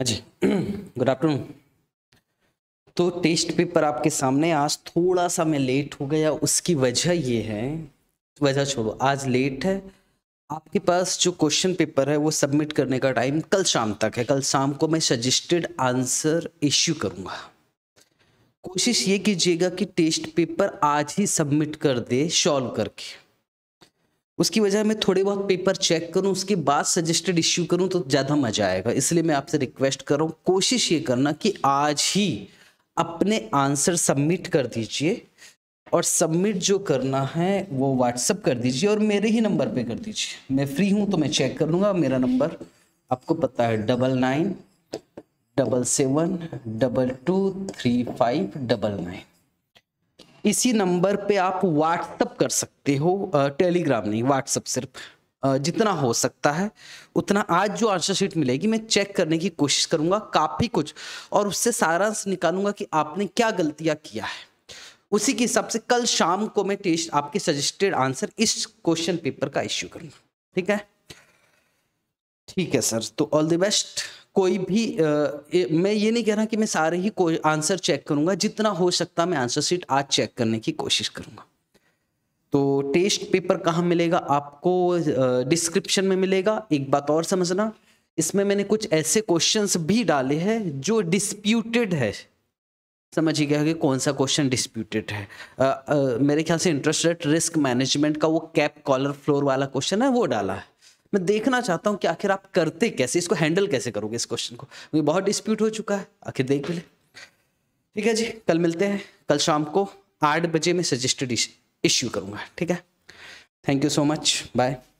हाँ जी good afternoon तो टेस्ट पेपर आपके सामने आज थोड़ा सा मैं लेट हो गया उसकी वजह ये है वजह छोड़ो आज लेट है आपके पास जो क्वेश्चन पेपर है वो सबमिट करने का टाइम कल शाम तक है कल शाम को मैं सजेस्टेड आंसर इश्यू करूँगा कोशिश ये कीजिएगा कि टेस्ट पेपर आज ही सबमिट कर दे सॉल्व करके उसकी वजह मैं थोड़े बहुत पेपर चेक करूं उसके बाद सजेस्टेड इश्यू करूं तो ज़्यादा मज़ा आएगा इसलिए मैं आपसे रिक्वेस्ट कर रहा हूँ कोशिश ये करना कि आज ही अपने आंसर सबमिट कर दीजिए और सबमिट जो करना है वो व्हाट्सअप कर दीजिए और मेरे ही नंबर पे कर दीजिए मैं फ्री हूँ तो मैं चेक कर लूँगा मेरा नंबर आपको पता है double nine double seven double two three five double nine इसी नंबर पे आप व्हाट्सअप कर सकते हो टेलीग्राम नहीं व्हाट्सअप सिर्फ जितना हो सकता है उतना आज जो आंसर शीट मिलेगी मैं चेक करने की कोशिश करूंगा काफ़ी कुछ और उससे सारांश निकालूंगा कि आपने क्या गलतियां किया है उसी के हिसाब से कल शाम को मैं टेस्ट आपके सजेस्टेड आंसर इस क्वेश्चन पेपर का इश्यू करूंगा ठीक है ठीक है सर तो ऑल द बेस्ट कोई भी आ, मैं ये नहीं कह रहा कि मैं सारे ही आंसर चेक करूंगा जितना हो सकता मैं आंसर सीट आज चेक करने की कोशिश करूंगा तो टेस्ट पेपर कहाँ मिलेगा आपको डिस्क्रिप्शन में मिलेगा एक बात और समझना इसमें मैंने कुछ ऐसे क्वेश्चंस भी डाले हैं जो डिस्प्यूटेड है समझ ही गया कि कौन सा क्वेश्चन डिस्प्यूटेड है आ, आ, मेरे ख्याल से इंटरेस्ट रेट रिस्क मैनेजमेंट का वो कैप कॉलर फ्लोर वाला क्वेश्चन है वो डाला है मैं देखना चाहता हूँ कि आखिर आप करते कैसे इसको हैंडल कैसे करोगे इस क्वेश्चन को क्योंकि बहुत डिस्प्यूट हो चुका है आखिर देख ले ठीक है जी कल मिलते हैं कल शाम को आठ बजे में सजेस्टेड इश्यू करूँगा ठीक है thank you so much bye